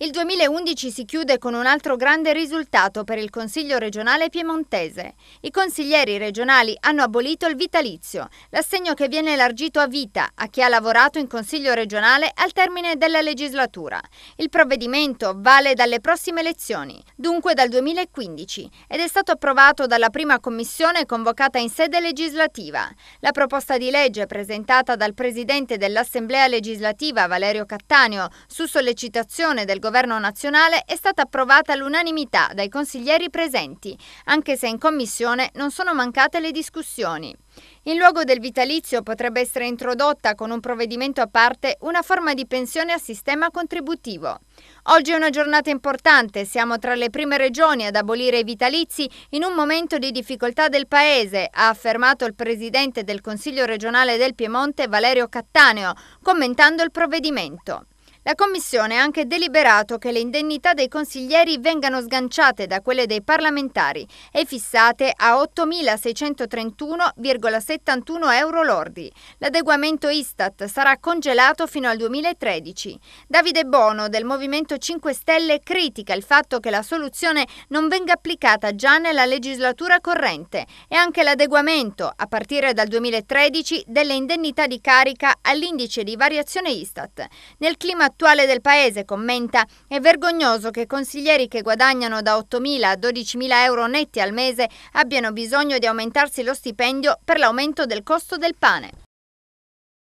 Il 2011 si chiude con un altro grande risultato per il Consiglio regionale piemontese. I consiglieri regionali hanno abolito il vitalizio, l'assegno che viene elargito a vita a chi ha lavorato in Consiglio regionale al termine della legislatura. Il provvedimento vale dalle prossime elezioni, dunque dal 2015, ed è stato approvato dalla prima commissione convocata in sede legislativa. La proposta di legge presentata dal Presidente dell'Assemblea legislativa Valerio Cattaneo su sollecitazione del Governo governo nazionale è stata approvata all'unanimità dai consiglieri presenti, anche se in commissione non sono mancate le discussioni. In luogo del vitalizio potrebbe essere introdotta con un provvedimento a parte una forma di pensione a sistema contributivo. Oggi è una giornata importante, siamo tra le prime regioni ad abolire i vitalizi in un momento di difficoltà del Paese, ha affermato il presidente del Consiglio regionale del Piemonte Valerio Cattaneo, commentando il provvedimento. La Commissione ha anche deliberato che le indennità dei consiglieri vengano sganciate da quelle dei parlamentari e fissate a 8.631,71 euro lordi. L'adeguamento Istat sarà congelato fino al 2013. Davide Bono del Movimento 5 Stelle critica il fatto che la soluzione non venga applicata già nella legislatura corrente e anche l'adeguamento, a partire dal 2013, delle indennità di carica all'indice di variazione Istat. Nel clima attuale del paese, commenta, è vergognoso che consiglieri che guadagnano da 8.000 a 12.000 euro netti al mese abbiano bisogno di aumentarsi lo stipendio per l'aumento del costo del pane.